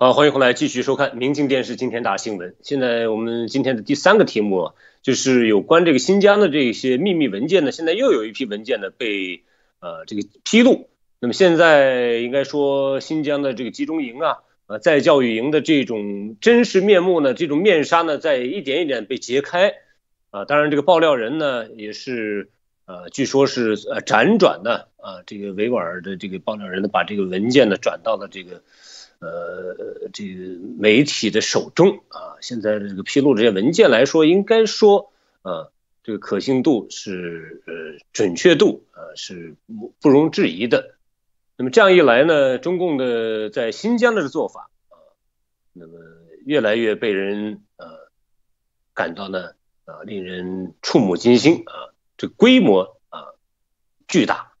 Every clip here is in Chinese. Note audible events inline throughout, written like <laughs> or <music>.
好，欢迎回来，继续收看《明进电视今天大新闻》。现在我们今天的第三个题目啊，就是有关这个新疆的这些秘密文件呢，现在又有一批文件呢被呃这个披露。那么现在应该说新疆的这个集中营啊，呃，在教育营的这种真实面目呢，这种面纱呢在一点一点被揭开。啊，当然这个爆料人呢也是呃，据说是呃辗转呢啊这个维吾尔的这个爆料人呢把这个文件呢转到了这个。呃，这个媒体的手中啊，现在这个披露这些文件来说，应该说，呃，这个可信度是呃，准确度呃是不容置疑的。那么这样一来呢，中共的在新疆的做法啊，那么越来越被人呃感到呢啊，令人触目惊心啊，这规模啊巨大，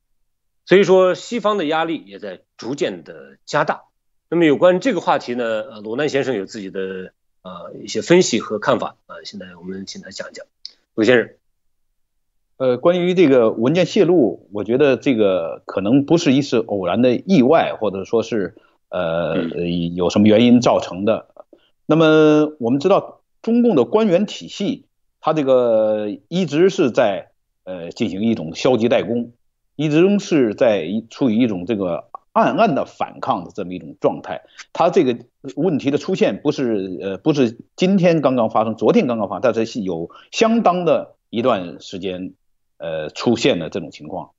所以说西方的压力也在逐渐的加大。那么有关这个话题呢，呃，罗南先生有自己的呃一些分析和看法啊。现在我们请他讲一讲，罗先生。呃，关于这个文件泄露，我觉得这个可能不是一次偶然的意外，或者说是呃有什么原因造成的。那么我们知道，中共的官员体系，它这个一直是在呃进行一种消极怠工，一直是在处于一种这个。暗暗的反抗的这么一种状态，他这个问题的出现不是呃不是今天刚刚发生，昨天刚刚发，但是有相当的一段时间呃出现的这种情况。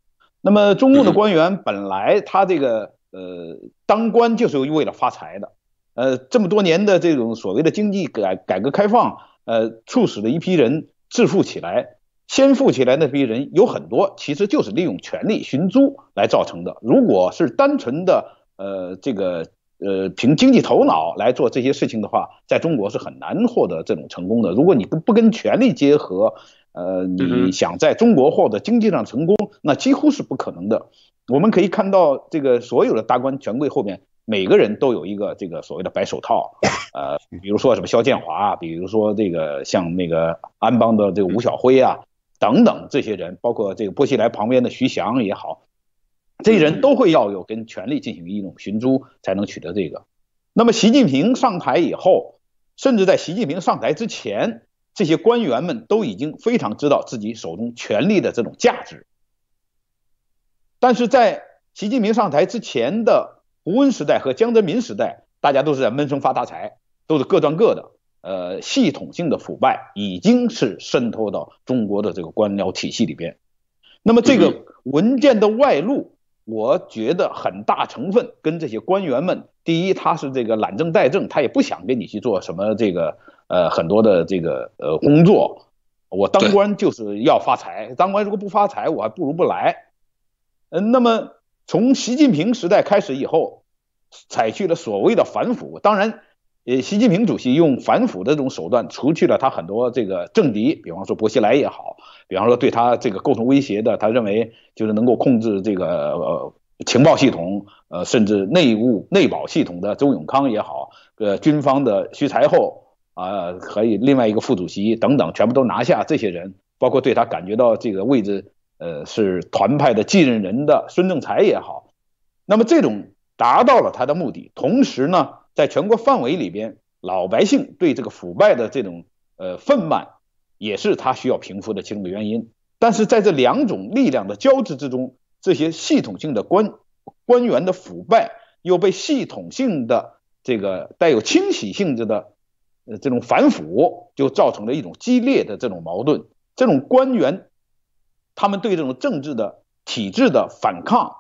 那么中共的官员本来他这个呃当官就是为了发财的，呃这么多年的这种所谓的经济改改革开放，呃促使了一批人致富起来。先富起来那批人有很多，其实就是利用权力寻租来造成的。如果是单纯的呃这个呃凭经济头脑来做这些事情的话，在中国是很难获得这种成功的。如果你不跟权力结合，呃，你想在中国获得经济上成功，那几乎是不可能的。我们可以看到，这个所有的大官权贵后面，每个人都有一个这个所谓的白手套，呃，比如说什么肖建华，比如说这个像那个安邦的这个吴晓辉啊。等等，这些人包括这个波西莱旁边的徐翔也好，这些人都会要有跟权力进行一种寻租，才能取得这个。那么习近平上台以后，甚至在习近平上台之前，这些官员们都已经非常知道自己手中权力的这种价值。但是在习近平上台之前的胡温时代和江泽民时代，大家都是在闷声发大财，都是各赚各的。呃，系统性的腐败已经是渗透到中国的这个官僚体系里边。那么这个文件的外露，我觉得很大成分跟这些官员们，第一他是这个懒政怠政，他也不想跟你去做什么这个呃很多的这个呃工作。我当官就是要发财，当官如果不发财，我还不如不来。嗯，那么从习近平时代开始以后，采取了所谓的反腐，当然。呃，习近平主席用反腐的这种手段，除去了他很多这个政敌，比方说薄熙来也好，比方说对他这个构成威胁的，他认为就是能够控制这个呃情报系统，呃甚至内务内保系统的周永康也好，呃军方的徐才厚啊，有另外一个副主席等等，全部都拿下这些人，包括对他感觉到这个位置呃是团派的继任人的孙政才也好，那么这种达到了他的目的，同时呢。在全国范围里边，老百姓对这个腐败的这种呃愤懑，也是他需要平复的其中的原因。但是在这两种力量的交织之中，这些系统性的官官员的腐败，又被系统性的这个带有清洗性质的呃这种反腐，就造成了一种激烈的这种矛盾。这种官员他们对这种政治的体制的反抗，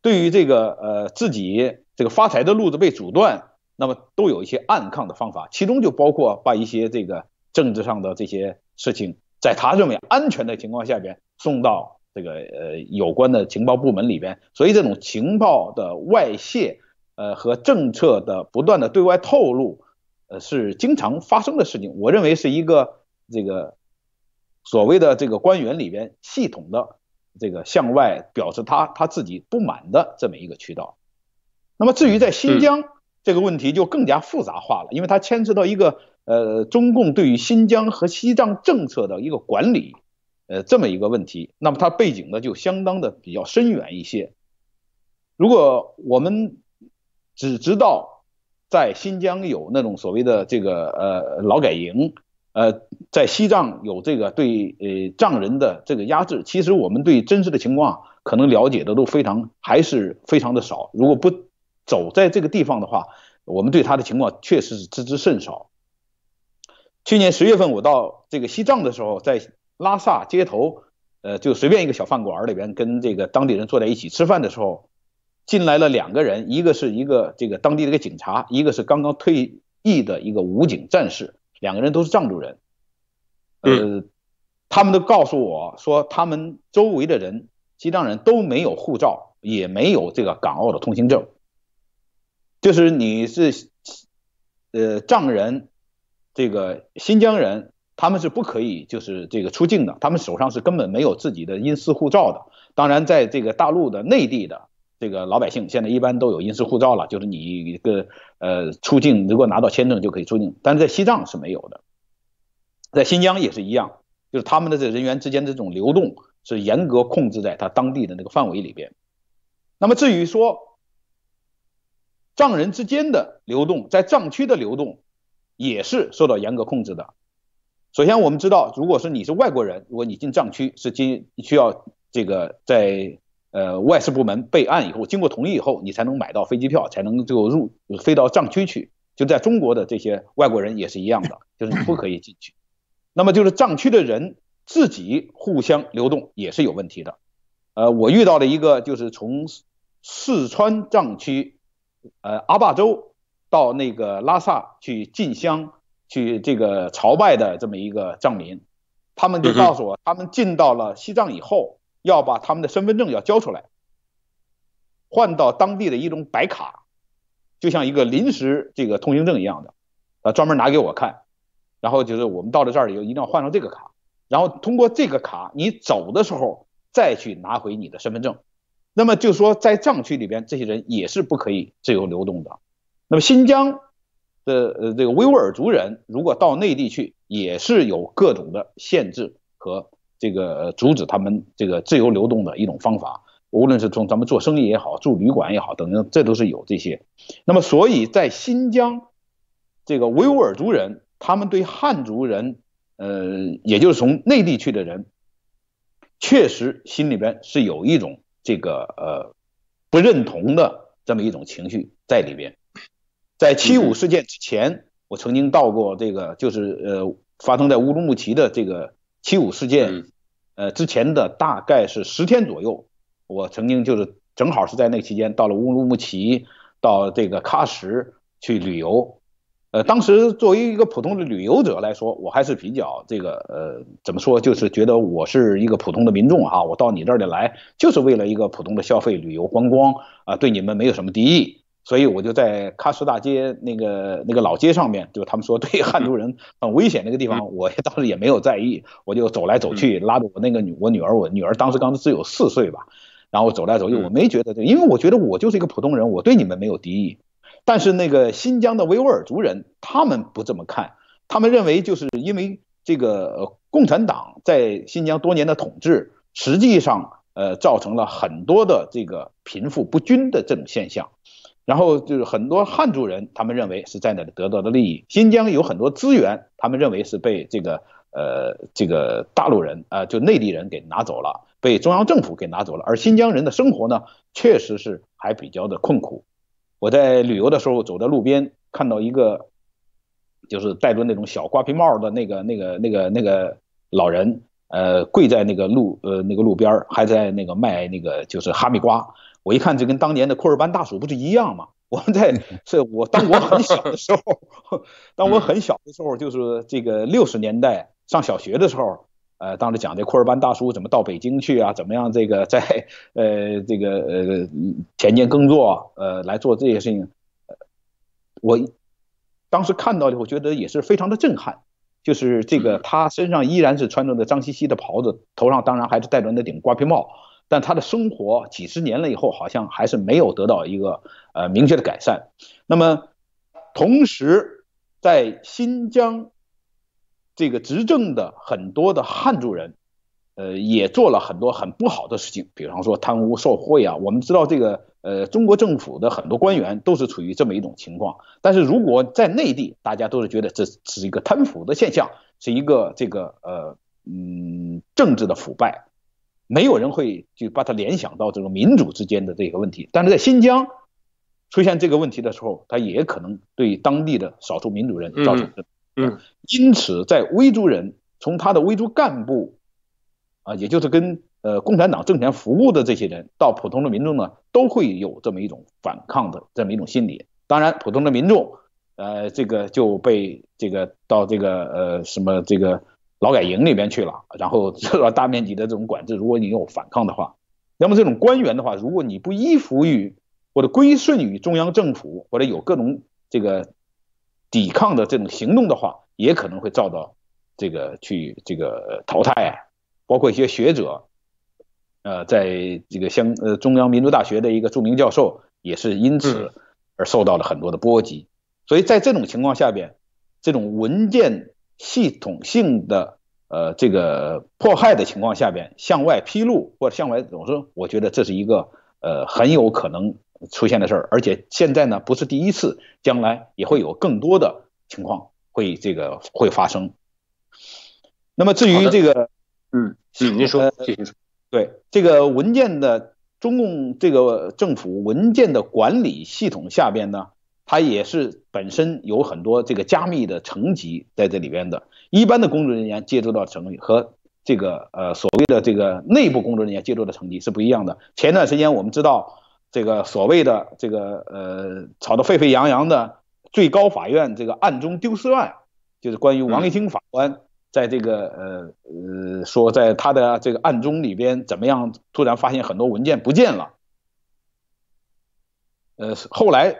对于这个呃自己这个发财的路子被阻断。那么都有一些暗抗的方法，其中就包括把一些这个政治上的这些事情，在他认为安全的情况下边送到这个呃有关的情报部门里边，所以这种情报的外泄，呃和政策的不断的对外透露，呃是经常发生的事情。我认为是一个这个所谓的这个官员里边系统的这个向外表示他他自己不满的这么一个渠道。那么至于在新疆。这个问题就更加复杂化了，因为它牵涉到一个呃中共对于新疆和西藏政策的一个管理呃这么一个问题，那么它背景呢就相当的比较深远一些。如果我们只知道在新疆有那种所谓的这个呃劳改营，呃在西藏有这个对呃藏人的这个压制，其实我们对真实的情况可能了解的都非常还是非常的少。如果不走在这个地方的话，我们对他的情况确实是知之甚少。去年十月份我到这个西藏的时候，在拉萨街头，呃，就随便一个小饭馆里边跟这个当地人坐在一起吃饭的时候，进来了两个人，一个是一个这个当地的一个警察，一个是刚刚退役的一个武警战士，两个人都是藏族人。呃，他们都告诉我说，他们周围的人，西藏人都没有护照，也没有这个港澳的通行证。就是你是呃藏人，这个新疆人，他们是不可以就是这个出境的，他们手上是根本没有自己的因私护照的。当然，在这个大陆的内地的这个老百姓，现在一般都有因私护照了，就是你一个呃出境如果拿到签证就可以出境，但是在西藏是没有的，在新疆也是一样，就是他们的这人员之间的这种流动是严格控制在他当地的那个范围里边。那么至于说。藏人之间的流动，在藏区的流动也是受到严格控制的。首先，我们知道，如果是你是外国人，如果你进藏区是经需要这个在呃外事部门备案以后，经过同意以后，你才能买到飞机票，才能就入飞到藏区去。就在中国的这些外国人也是一样的，<laughs> 就是你不可以进去。那么就是藏区的人自己互相流动也是有问题的。呃，我遇到了一个，就是从四川藏区。呃，阿坝州到那个拉萨去进香去这个朝拜的这么一个藏民，他们就告诉我，他们进到了西藏以后，要把他们的身份证要交出来，换到当地的一种白卡，就像一个临时这个通行证一样的，呃，专门拿给我看，然后就是我们到了这儿以后，一定要换上这个卡，然后通过这个卡，你走的时候再去拿回你的身份证。那么就说在藏区里边，这些人也是不可以自由流动的。那么新疆的呃这个维吾尔族人，如果到内地去，也是有各种的限制和这个阻止他们这个自由流动的一种方法。无论是从咱们做生意也好，住旅馆也好，等等，这都是有这些。那么所以在新疆这个维吾尔族人，他们对汉族人，呃，也就是从内地去的人，确实心里边是有一种。这个呃不认同的这么一种情绪在里边，在七五事件之前，我曾经到过这个，就是呃发生在乌鲁木齐的这个七五事件呃之前的大概是十天左右，我曾经就是正好是在那期间到了乌鲁木齐到这个喀什去旅游。呃，当时作为一个普通的旅游者来说，我还是比较这个呃，怎么说，就是觉得我是一个普通的民众啊，我到你这里来就是为了一个普通的消费旅游观光啊，对你们没有什么敌意，所以我就在喀什大街那个那个老街上面，就他们说对汉族人很危险那个地方，我也当时也没有在意，我就走来走去，拉着我那个女我女儿，我女儿当时刚只有四岁吧，然后走来走去，我没觉得对，因为我觉得我就是一个普通人，我对你们没有敌意。但是那个新疆的维吾尔族人，他们不这么看，他们认为就是因为这个共产党在新疆多年的统治，实际上呃造成了很多的这个贫富不均的这种现象。然后就是很多汉族人，他们认为是在那里得到的利益，新疆有很多资源，他们认为是被这个呃这个大陆人啊，就内地人给拿走了，被中央政府给拿走了。而新疆人的生活呢，确实是还比较的困苦。我在旅游的时候，走在路边，看到一个，就是戴着那种小瓜皮帽的那个、那个、那个、那个老人，呃，跪在那个路呃那个路边还在那个卖那个就是哈密瓜。我一看，就跟当年的库尔班大叔不是一样吗？我们在是 <laughs> 我当我很小的时候，<laughs> 当我很小的时候，就是这个六十年代上小学的时候。呃，当时讲的库尔班大叔怎么到北京去啊？怎么样这个在呃这个呃田间耕作呃来做这些事情？我当时看到的，我觉得也是非常的震撼。就是这个他身上依然是穿着那脏兮兮的袍子，头上当然还是戴着那顶瓜皮帽，但他的生活几十年了以后，好像还是没有得到一个呃明确的改善。那么同时在新疆。这个执政的很多的汉族人，呃，也做了很多很不好的事情，比方说贪污受贿啊。我们知道这个，呃，中国政府的很多官员都是处于这么一种情况。但是如果在内地，大家都是觉得这是一个贪腐的现象，是一个这个呃，嗯，政治的腐败，没有人会去把它联想到这个民主之间的这个问题。但是在新疆出现这个问题的时候，它也可能对当地的少数民族人造成。嗯，因此，在维族人从他的维族干部啊，也就是跟呃共产党政权服务的这些人，到普通的民众呢，都会有这么一种反抗的这么一种心理。当然，普通的民众呃，这个就被这个到这个呃什么这个劳改营里边去了，然后受到大面积的这种管制。如果你有反抗的话，那么这种官员的话，如果你不依附于或者归顺于中央政府，或者有各种这个。抵抗的这种行动的话，也可能会遭到这个去这个淘汰，包括一些学者，呃，在这个相呃中央民族大学的一个著名教授，也是因此而受到了很多的波及。所以在这种情况下边，这种文件系统性的呃这个迫害的情况下边向外披露或者向外，总之，我觉得这是一个呃很有可能。出现的事儿，而且现在呢不是第一次，将来也会有更多的情况会这个会发生。那么至于这个，嗯您说继续说。对这个文件的中共这个政府文件的管理系统下边呢，它也是本身有很多这个加密的层级在这里边的。一般的工作人员接触到层和这个呃所谓的这个内部工作人员接触的层级是不一样的。前段时间我们知道。这个所谓的这个呃，吵得沸沸扬扬的最高法院这个案中丢失案，就是关于王立清法官在这个呃呃说在他的这个案中里边怎么样突然发现很多文件不见了，呃，后来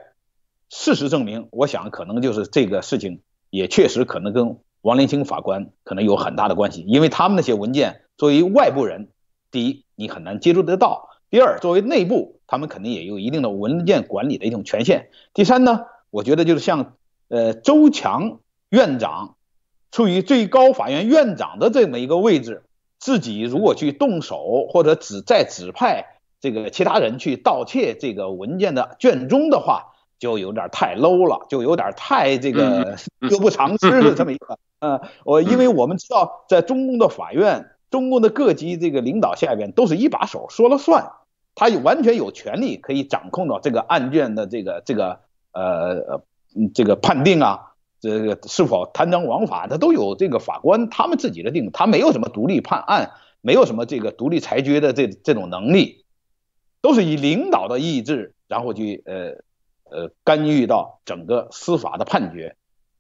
事实证明，我想可能就是这个事情也确实可能跟王立清法官可能有很大的关系，因为他们那些文件作为外部人，第一你很难接触得到。第二，作为内部，他们肯定也有一定的文件管理的一种权限。第三呢，我觉得就是像呃周强院长，处于最高法院院长的这么一个位置，自己如果去动手或者指再指派这个其他人去盗窃这个文件的卷宗的话，就有点太 low 了，就有点太这个得 <laughs> 不偿失的这么一个呃，我因为我们知道，在中共的法院、中共的各级这个领导下边都是一把手说了算。他有完全有权利可以掌控到这个案卷的这个这个呃呃这个判定啊，这个是否贪赃枉法，他都有这个法官他们自己的定，他没有什么独立判案，没有什么这个独立裁决的这这种能力，都是以领导的意志然后去呃呃干预到整个司法的判决，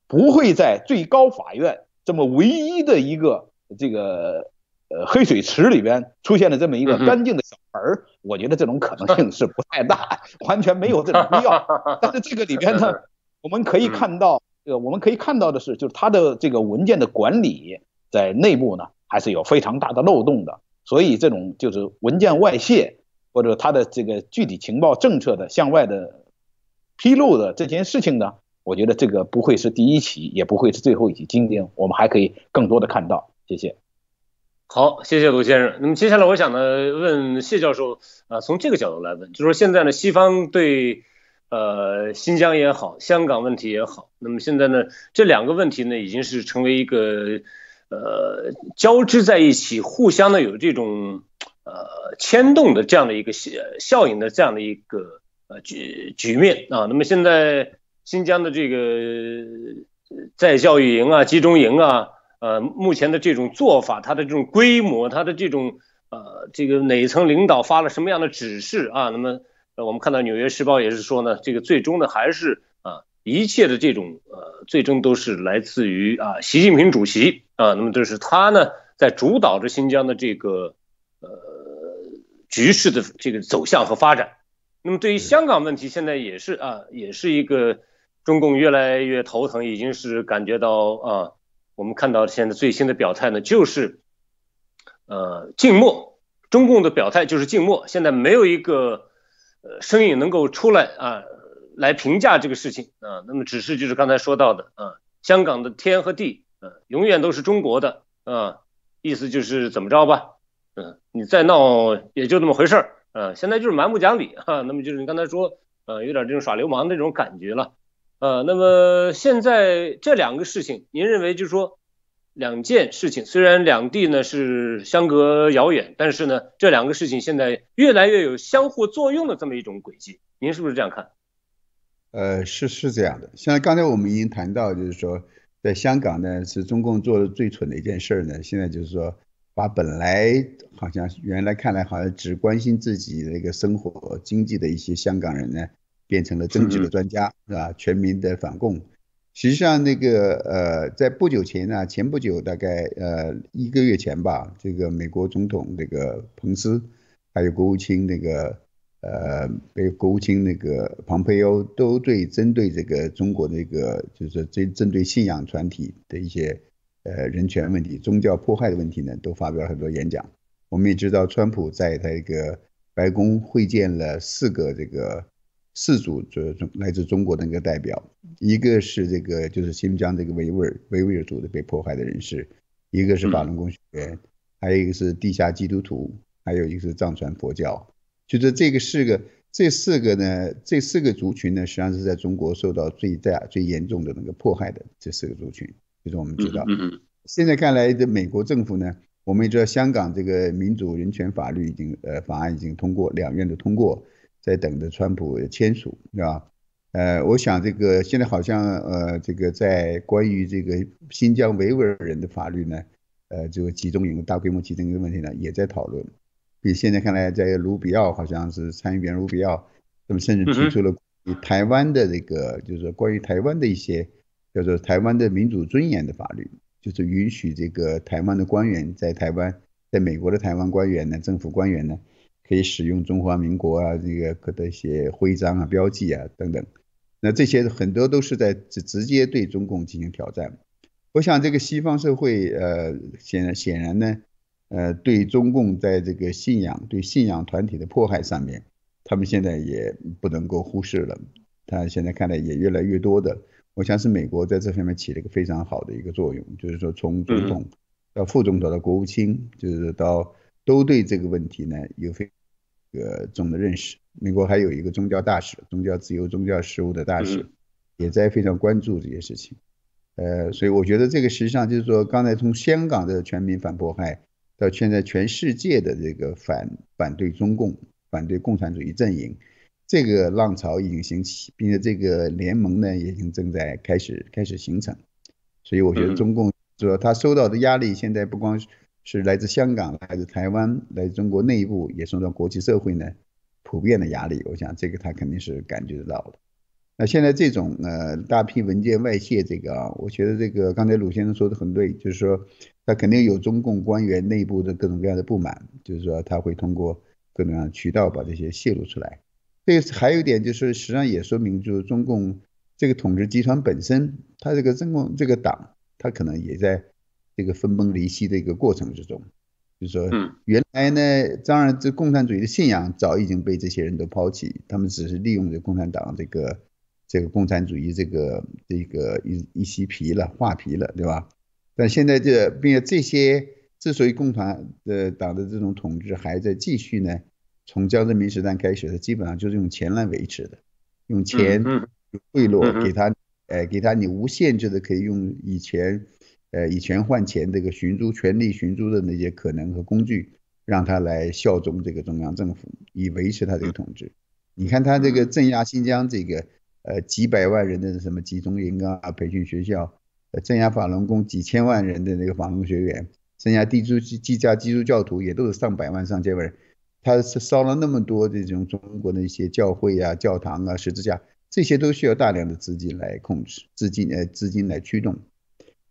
不会在最高法院这么唯一的一个这个。呃，黑水池里边出现了这么一个干净的小盆儿，我觉得这种可能性是不太大，<laughs> 完全没有这种必要。但是这个里边呢，<laughs> 我们可以看到，呃，我们可以看到的是，就是它的这个文件的管理在内部呢还是有非常大的漏洞的，所以这种就是文件外泄或者它的这个具体情报政策的向外的披露的这件事情呢，我觉得这个不会是第一起，也不会是最后一起。今天我们还可以更多的看到，谢谢。好，谢谢卢先生。那么接下来我想呢问谢教授啊，从这个角度来问，就是说现在呢，西方对呃新疆也好，香港问题也好，那么现在呢，这两个问题呢已经是成为一个呃交织在一起，互相的有这种呃牵动的这样的一个效效应的这样的一个呃局局面啊。那么现在新疆的这个在教育营啊，集中营啊。呃，目前的这种做法，它的这种规模，它的这种呃，这个哪层领导发了什么样的指示啊？那么，我们看到《纽约时报》也是说呢，这个最终呢还是啊，一切的这种呃，最终都是来自于啊，习近平主席啊，那么就是他呢在主导着新疆的这个呃局势的这个走向和发展。那么对于香港问题，现在也是啊，也是一个中共越来越头疼，已经是感觉到啊。我们看到现在最新的表态呢，就是，呃，静默。中共的表态就是静默，现在没有一个呃声音能够出来啊，来评价这个事情啊。那么只是就是刚才说到的啊，香港的天和地，啊永远都是中国的啊，意思就是怎么着吧，嗯，你再闹也就那么回事儿，嗯，现在就是蛮不讲理哈，那么就是你刚才说，呃，有点这种耍流氓那种感觉了。呃，那么现在这两个事情，您认为就是说两件事情，虽然两地呢是相隔遥远，但是呢，这两个事情现在越来越有相互作用的这么一种轨迹，您是不是这样看？呃，是是这样的。像刚才我们已经谈到，就是说，在香港呢，是中共做的最蠢的一件事呢。现在就是说，把本来好像原来看来好像只关心自己那个生活经济的一些香港人呢。变成了政治的专家是吧？全民的反共，实际上那个呃，在不久前啊，前不久大概呃一个月前吧，这个美国总统这个彭斯，还有国务卿那个呃，被国务卿那个蓬佩欧都对针对这个中国那个就是针针对信仰团体的一些呃人权问题、宗教迫害的问题呢，都发表了很多演讲。我们也知道，川普在他一个白宫会见了四个这个。四组就是来自中国的那个代表，一个是这个就是新疆这个维吾尔维吾尔族的被迫害的人士，一个是法轮功学员，还有一个是地下基督徒，还有一个是藏传佛教，就是这个四个这四个呢这四个族群呢实际上是在中国受到最大最严重的那个迫害的这四个族群，就是我们知道，现在看来这美国政府呢，我们知道香港这个民主人权法律已经呃法案已经通过两院的通过。在等着川普签署，是吧？呃，我想这个现在好像呃，这个在关于这个新疆维吾尔人的法律呢，呃，这个集中营、大规模集中营的问题呢，也在讨论。现在看来，在卢比奥好像是参议员卢比奥，那么甚至提出了台湾的这个，就是关于台湾的一些叫做台湾的民主尊严的法律，就是允许这个台湾的官员在台湾，在美国的台湾官员呢，政府官员呢。可以使用中华民国啊，这个各的一些徽章啊、标记啊等等，那这些很多都是在直直接对中共进行挑战。我想这个西方社会，呃，显然显然呢，呃，对中共在这个信仰、对信仰团体的迫害上面，他们现在也不能够忽视了。他现在看来也越来越多的，我想是美国在这方面起了一个非常好的一个作用，就是说从总统到副总统到国务卿，就是到都对这个问题呢有非。这个总的认识，美国还有一个宗教大使，宗教自由、宗教事务的大使，也在非常关注这些事情。呃，所以我觉得这个实际上就是说，刚才从香港的全民反迫害，到现在全世界的这个反反对中共、反对共产主义阵营，这个浪潮已经兴起，并且这个联盟呢已经正在开始开始形成。所以我觉得中共主要他受到的压力现在不光是。是来自香港，来自台湾，来自中国内部，也受到国际社会呢普遍的压力。我想这个他肯定是感觉得到的。那现在这种呃大批文件外泄，这个啊，我觉得这个刚才鲁先生说的很对，就是说他肯定有中共官员内部的各种各样的不满，就是说他会通过各种各样的渠道把这些泄露出来。这还有一点就是，实际上也说明就是中共这个统治集团本身，他这个中共这个党，他可能也在。一个分崩离析的一个过程之中，就是说，原来呢，当然这共产主义的信仰早已经被这些人都抛弃，他们只是利用这共产党这个这个共产主义这个这个一一些皮了、画皮了，对吧？但现在这并且这些之所以共团呃党的这种统治还在继续呢，从江泽民时代开始，它基本上就是用钱来维持的，用钱贿赂给他，哎，给他你无限制的可以用以前。呃，以权换钱，这个寻租、权力寻租的那些可能和工具，让他来效忠这个中央政府，以维持他这个统治。你看他这个镇压新疆这个，呃，几百万人的什么集中营啊、培训学校，镇压法轮功几千万人的那个法轮学员，镇压地主基家基督教徒也都是上百万、上千万人，他烧了那么多这种中国的一些教会啊、教堂啊、十字架，这些都需要大量的资金来控制资金，呃，资金来驱动。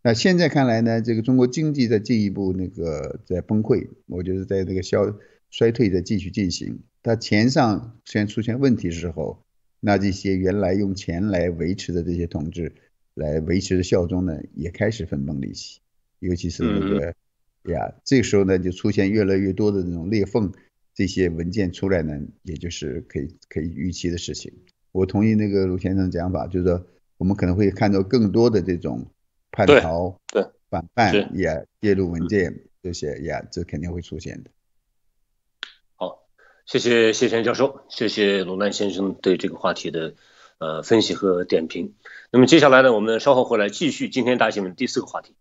那现在看来呢，这个中国经济在进一步那个在崩溃，我觉得在那个消衰退在继续进行。它钱上虽然出现问题的时候，那这些原来用钱来维持的这些统治，来维持的效忠呢，也开始分崩离析。尤其是那个呀，这时候呢就出现越来越多的那种裂缝，这些文件出来呢，也就是可以可以预期的事情。我同意那个卢先生讲法，就是说我们可能会看到更多的这种。叛逃、对反叛也列入文件，这些也这肯定会出现的。好，谢谢谢谦教授，谢谢罗兰先生对这个话题的呃分析和点评。那么接下来呢，我们稍后回来继续今天大新闻第四个话题。